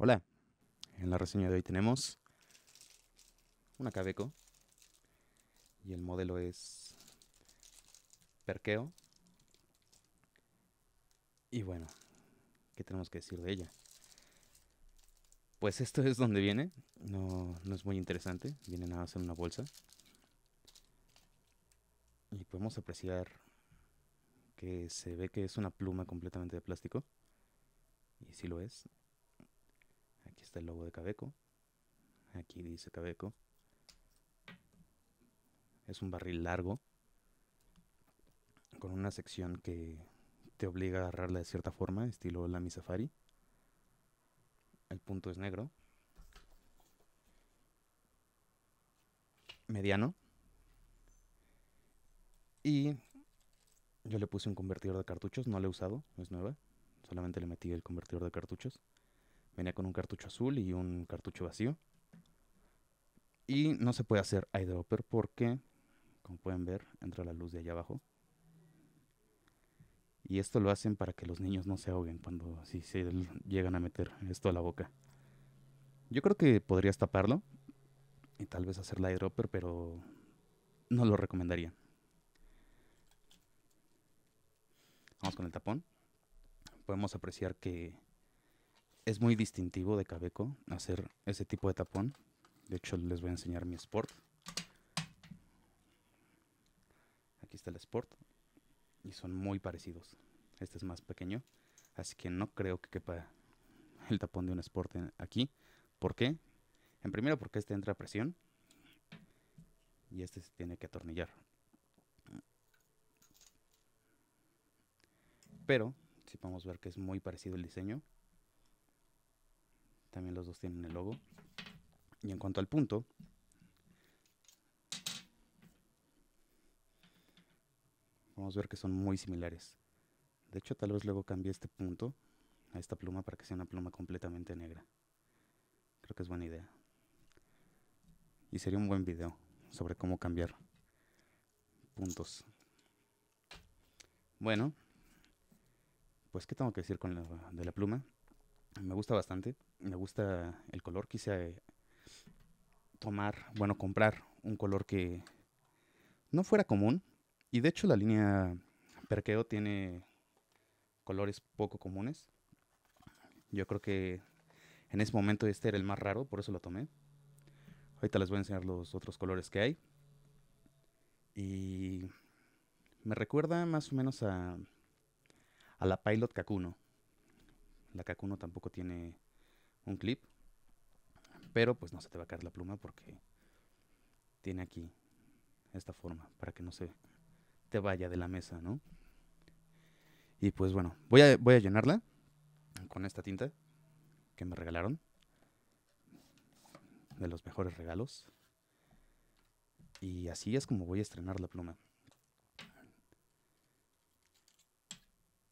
Hola, en la reseña de hoy tenemos una Cabeco y el modelo es Perqueo. Y bueno, ¿qué tenemos que decir de ella? Pues esto es donde viene, no, es muy interesante, viene nada más en una bolsa. Y podemos apreciar que se ve que es una pluma completamente de plástico, y si lo es, está el logo de Cabeco. Aquí dice Cabeco. Es un barril largo con una sección que te obliga a agarrarla de cierta forma, estilo Lamy Safari. El punto es negro. Mediano. Y yo le puse un convertidor de cartuchos, no lo he usado, es nueva. Solamente le metí el convertidor de cartuchos. Venía con un cartucho azul y un cartucho vacío. Y no se puede hacer eyedropper porque, como pueden ver, entra la luz de allá abajo. Y esto lo hacen para que los niños no se ahoguen cuando si se llegan a meter esto a la boca. Yo creo que podrías taparlo y tal vez hacer la eyedropper, pero no lo recomendaría. Vamos con el tapón. Podemos apreciar que es muy distintivo de Cabeco hacer ese tipo de tapón. De hecho, les voy a enseñar mi Sport. Aquí está el Sport. Y son muy parecidos. Este es más pequeño. Así que no creo que quepa el tapón de un Sport aquí. ¿Por qué? En primero porque este entra a presión. Y este se tiene que atornillar. Pero, si podemos ver que es muy parecido el diseño también los dos tienen el logo. Y en cuanto al punto, vamos a ver que son muy similares. De hecho, tal vez luego cambie este punto a esta pluma para que sea una pluma completamente negra. Creo que es buena idea. Y sería un buen video sobre cómo cambiar puntos. Bueno, pues qué tengo que decir con de la pluma. Me gusta bastante. Me gusta el color. Quise tomar, bueno, comprar un color que no fuera común. Y de hecho la línea Perqueo tiene colores poco comunes. Yo creo que en ese momento este era el más raro, por eso lo tomé. Ahorita les voy a enseñar los otros colores que hay. Y me recuerda más o menos a, a la Pilot Kakuno. La Kakuno tampoco tiene un clip. Pero pues no se te va a caer la pluma porque tiene aquí esta forma para que no se te vaya de la mesa, ¿no? Y pues bueno, voy a, voy a llenarla con esta tinta que me regalaron. De los mejores regalos. Y así es como voy a estrenar la pluma.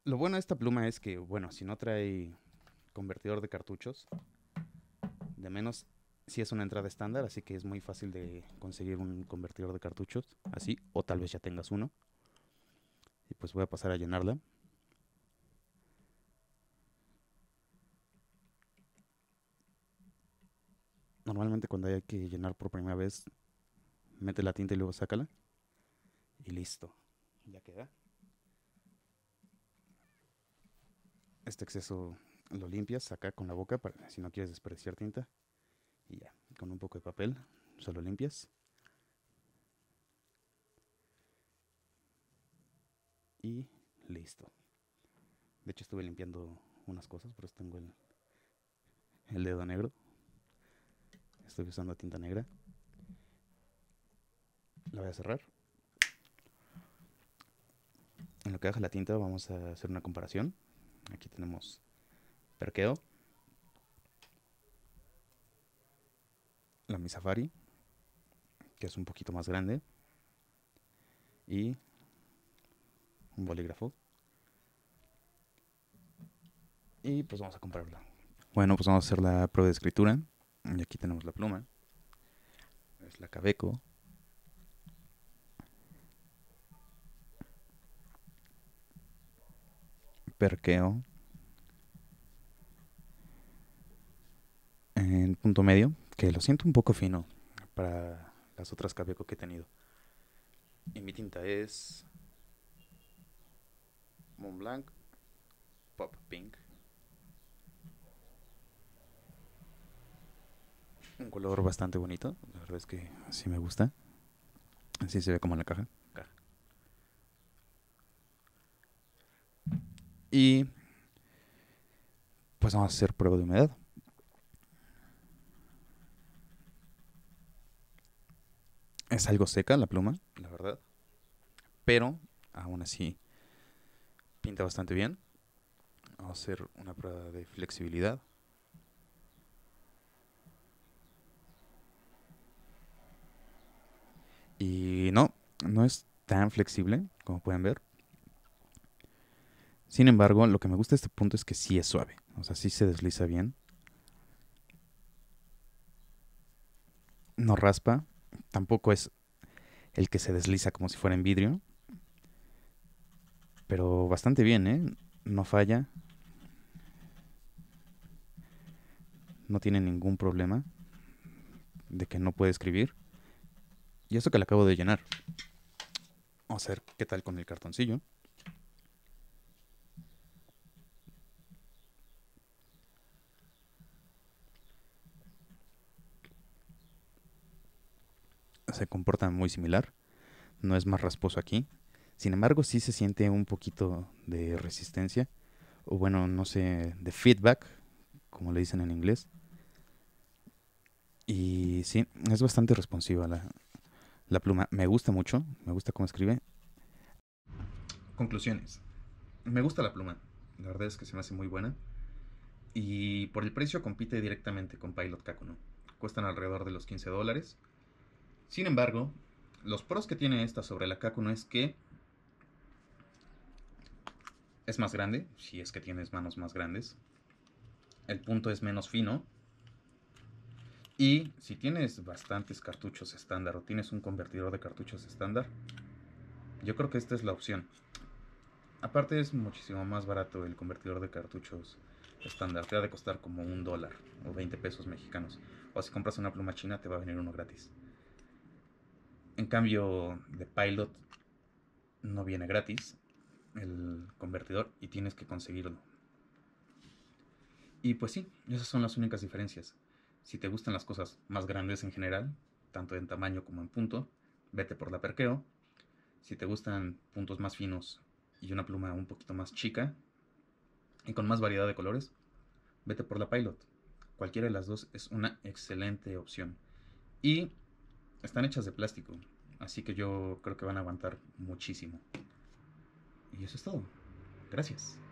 Lo bueno de esta pluma es que, bueno, si no trae convertidor de cartuchos, de menos si es una entrada estándar, así que es muy fácil de conseguir un convertidor de cartuchos, así, o tal vez ya tengas uno. Y pues voy a pasar a llenarla. Normalmente cuando hay que llenar por primera vez, mete la tinta y luego sácala. Y listo. Ya queda. este exceso lo limpias acá con la boca, para, si no quieres despreciar tinta. Y ya, con un poco de papel, solo limpias. Y listo. De hecho estuve limpiando unas cosas, por eso tengo el, el dedo negro. Estoy usando tinta negra. La voy a cerrar. En lo que deja la tinta vamos a hacer una comparación. Aquí tenemos Perqueo. La Misafari, que es un poquito más grande. Y un bolígrafo. Y pues vamos a comprarla. Bueno, pues vamos a hacer la prueba de escritura. Y aquí tenemos la pluma. Es la Cabeco. perqueo en punto medio, que lo siento un poco fino para las otras cabeco que he tenido. Y mi tinta es Blanc Pop Pink. Un color bastante bonito, la verdad es que así me gusta. Así se ve como en la caja. y pues vamos a hacer prueba de humedad. Es algo seca la pluma, la verdad. Pero aún así pinta bastante bien. Vamos a hacer una prueba de flexibilidad. Y no, no es tan flexible como pueden ver. Sin embargo, lo que me gusta de este punto es que sí es suave. O sea, sí se desliza bien. No raspa. Tampoco es el que se desliza como si fuera en vidrio. Pero bastante bien, ¿eh? No falla. No tiene ningún problema de que no puede escribir. Y eso que le acabo de llenar. Vamos a ver qué tal con el cartoncillo. se comporta muy similar. No es más rasposo aquí. Sin embargo, sí se siente un poquito de resistencia. O bueno, no sé, de feedback, como le dicen en inglés. Y sí, es bastante responsiva la, la pluma. Me gusta mucho, me gusta cómo escribe. Conclusiones. Me gusta la pluma. La verdad es que se me hace muy buena. Y por el precio compite directamente con Pilot Kakuno. Cuestan alrededor de los 15 dólares. Sin embargo, los pros que tiene esta sobre la Kakuno es que es más grande, si es que tienes manos más grandes. El punto es menos fino. Y si tienes bastantes cartuchos estándar o tienes un convertidor de cartuchos estándar, yo creo que esta es la opción. Aparte es muchísimo más barato el convertidor de cartuchos estándar. Te ha de costar como un dólar o 20 pesos mexicanos. O si compras una pluma china te va a venir uno gratis. En cambio, de Pilot no viene gratis el convertidor y tienes que conseguirlo. Y pues sí, esas son las únicas diferencias. Si te gustan las cosas más grandes en general, tanto en tamaño como en punto, vete por la perqueo. Si te gustan puntos más finos y una pluma un poquito más chica y con más variedad de colores, vete por la Pilot. Cualquiera de las dos es una excelente opción. Y están hechas de plástico, así que yo creo que van a aguantar muchísimo. Y eso es todo. Gracias.